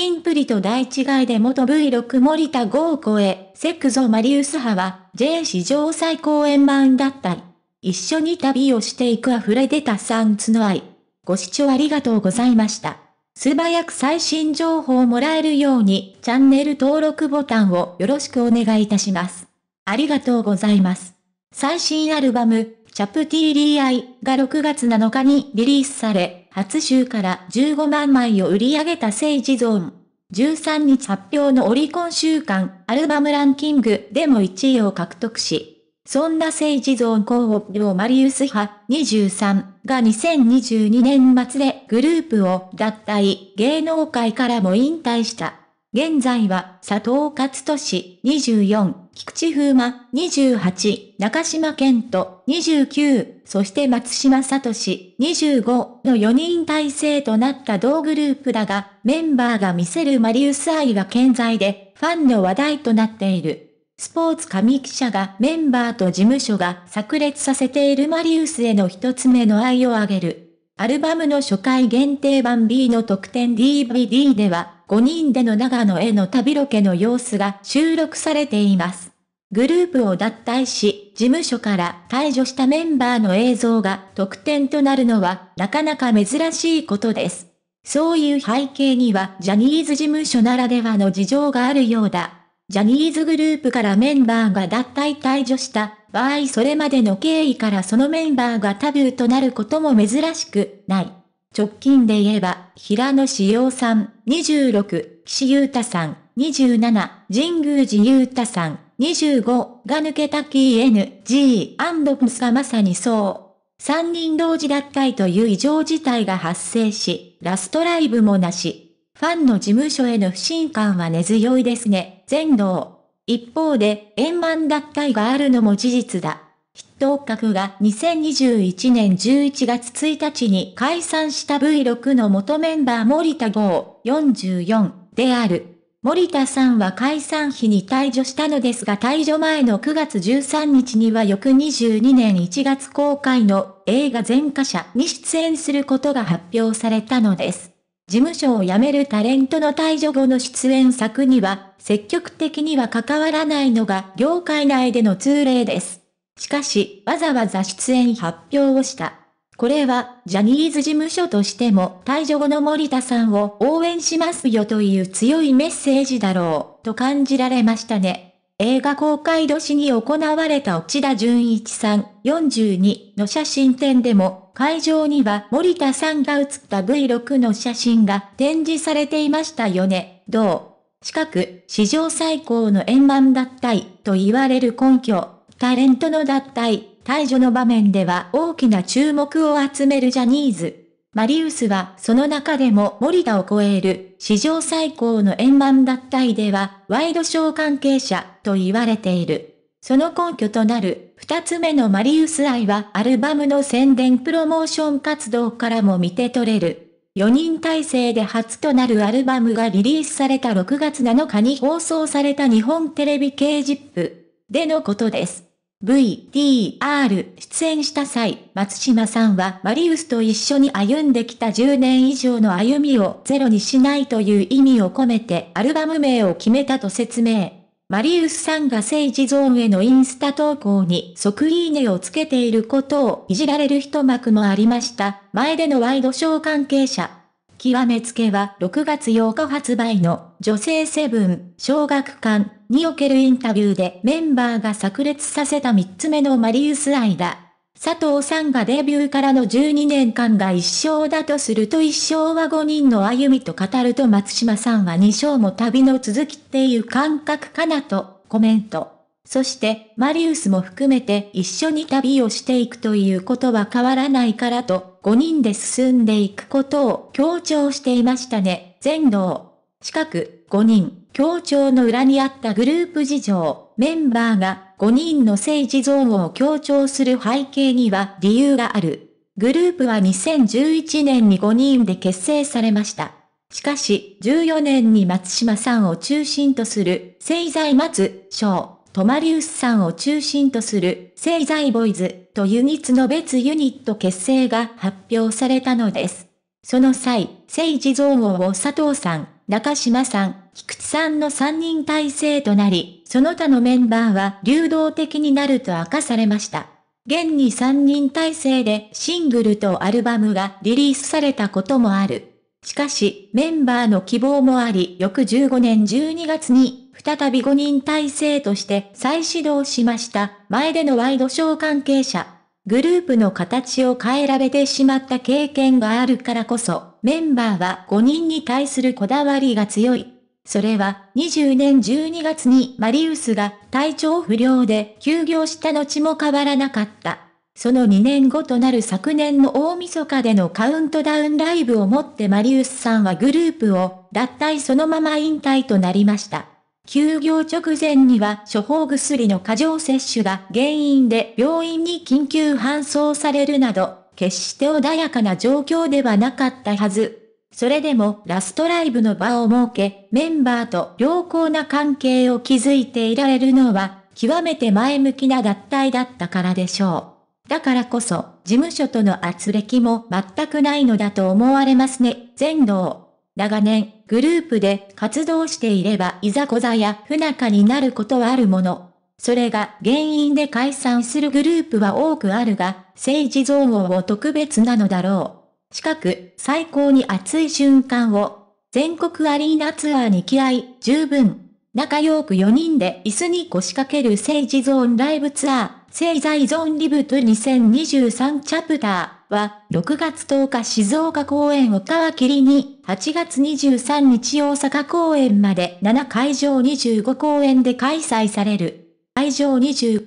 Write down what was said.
キンプリと大違いで元 V6 森田豪子へ、セクゾマリウス派は J 史上最高円満だったり。一緒に旅をしていく溢れ出たサンツの愛。ご視聴ありがとうございました。素早く最新情報をもらえるようにチャンネル登録ボタンをよろしくお願いいたします。ありがとうございます。最新アルバム、チャプ TDI が6月7日にリリースされ、初週から15万枚を売り上げた聖地ゾーン。13日発表のオリコン週間アルバムランキングでも1位を獲得し、そんな聖地ゾーン候補をマリウス派23が2022年末でグループを脱退、芸能界からも引退した。現在は佐藤勝利24菊池風磨、28、中島健人、29、そして松島聡、25の4人体制となった同グループだが、メンバーが見せるマリウス愛は健在で、ファンの話題となっている。スポーツ紙記者がメンバーと事務所が炸裂させているマリウスへの一つ目の愛を挙げる。アルバムの初回限定版 B の特典 DVD では、5人での長野への旅ロケの様子が収録されています。グループを脱退し、事務所から退場したメンバーの映像が特典となるのは、なかなか珍しいことです。そういう背景には、ジャニーズ事務所ならではの事情があるようだ。ジャニーズグループからメンバーが脱退退場した場合それまでの経緯からそのメンバーがタブーとなることも珍しくない。直近で言えば、平野志陽さん、26、岸優太さん、27、神宮寺優太さん、25が抜けた KNG& プスがまさにそう。三人同時脱退という異常事態が発生し、ラストライブもなし。ファンの事務所への不信感は根強いですね、全能。一方で、円満脱退があるのも事実だ。筆頭閣が2021年11月1日に解散した V6 の元メンバー森田剛44である。森田さんは解散日に退場したのですが退場前の9月13日には翌22年1月公開の映画全科者に出演することが発表されたのです。事務所を辞めるタレントの退場後の出演作には積極的には関わらないのが業界内での通例です。しかし、わざわざ出演発表をした。これは、ジャニーズ事務所としても退場後の森田さんを応援しますよという強いメッセージだろう、と感じられましたね。映画公開年に行われた内田純一さん42の写真展でも、会場には森田さんが写った V6 の写真が展示されていましたよね、どう近く、史上最高の円満だったい、と言われる根拠。タレントの脱退、退場の場面では大きな注目を集めるジャニーズ。マリウスはその中でも森田を超える史上最高の円満脱退ではワイドショー関係者と言われている。その根拠となる二つ目のマリウス愛はアルバムの宣伝プロモーション活動からも見て取れる。4人体制で初となるアルバムがリリースされた6月7日に放送された日本テレビ系ジップでのことです。VTR 出演した際、松島さんはマリウスと一緒に歩んできた10年以上の歩みをゼロにしないという意味を込めてアルバム名を決めたと説明。マリウスさんが政治ゾーンへのインスタ投稿に即いいねをつけていることをいじられる一幕もありました。前でのワイドショー関係者。極めつけは6月8日発売の女性セブン小学館におけるインタビューでメンバーが炸裂させた3つ目のマリウス愛だ。佐藤さんがデビューからの12年間が一生だとすると一生は5人の歩みと語ると松島さんは2章も旅の続きっていう感覚かなとコメント。そして、マリウスも含めて一緒に旅をしていくということは変わらないからと、5人で進んでいくことを強調していましたね、全能。近く、5人。協調の裏にあったグループ事情、メンバーが5人の政治ーンを強調する背景には理由がある。グループは2011年に5人で結成されました。しかし、14年に松島さんを中心とする、聖財松、小トマリウスさんを中心とする、聖財ボイズとユニツの別ユニット結成が発表されたのです。その際、政治ーンを佐藤さん、中島さん、菊池さんの3人体制となり、その他のメンバーは流動的になると明かされました。現に3人体制でシングルとアルバムがリリースされたこともある。しかし、メンバーの希望もあり、翌15年12月に、再び5人体制として再始動しました、前でのワイドショー関係者。グループの形を変えられてしまった経験があるからこそ、メンバーは5人に対するこだわりが強い。それは20年12月にマリウスが体調不良で休業した後も変わらなかった。その2年後となる昨年の大晦日でのカウントダウンライブをもってマリウスさんはグループを脱退そのまま引退となりました。休業直前には処方薬の過剰摂取が原因で病院に緊急搬送されるなど、決して穏やかな状況ではなかったはず。それでもラストライブの場を設け、メンバーと良好な関係を築いていられるのは、極めて前向きな脱退だったからでしょう。だからこそ、事務所との圧力も全くないのだと思われますね、全能。長年、グループで活動していればいざこざや不仲になることはあるもの。それが原因で解散するグループは多くあるが、政治憎悪を特別なのだろう。近く最高に熱い瞬間を、全国アリーナツアーに気合十分。仲良く4人で椅子に腰掛ける聖地ゾーンライブツアー、聖在ゾーンリブト2023チャプターは、6月10日静岡公演を皮切りに、8月23日大阪公演まで7会場25公演で開催される。会場20